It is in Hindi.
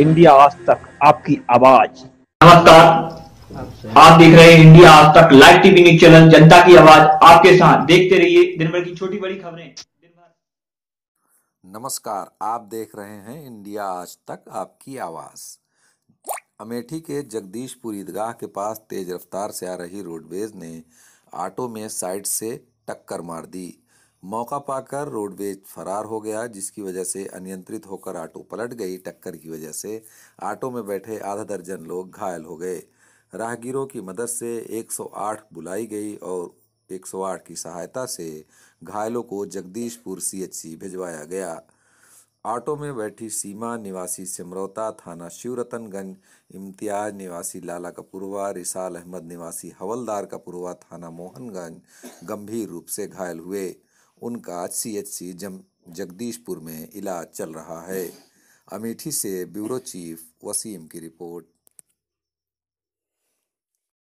इंडिया आज तक आपकी आवाज नमस्कार आप देख रहे हैं इंडिया आज तक लाइव टीवी न्यूज चैनल जनता की आवाज आपके साथ देखते रहिए दिन भर की छोटी बड़ी खबरें नमस्कार आप देख रहे हैं इंडिया आज तक आपकी आवाज अमेठी के जगदीशपुर ईदगाह के पास तेज रफ्तार से आ रही रोडवेज ने ऑटो में साइड से टक्कर मार दी मौका पाकर रोडवेज फरार हो गया जिसकी वजह से अनियंत्रित होकर ऑटो पलट गई टक्कर की वजह से ऑटो में बैठे आधा दर्जन लोग घायल हो गए राहगीरों की मदद से 108 बुलाई गई और 108 की सहायता से घायलों को जगदीशपुर सीएचसी भिजवाया गया ऑटो में बैठी सीमा निवासी सिमरौता थाना शिवरतनगंज इम्तियाज निवासी लाला कपूरवा रिसाल अहमद निवासी हवलदार कपूरवा थाना मोहनगंज गंभीर रूप से घायल हुए उनका सीएचसी जम जगदीशपुर में इलाज चल रहा है अमेठी से ब्यूरो चीफ वसीम की रिपोर्ट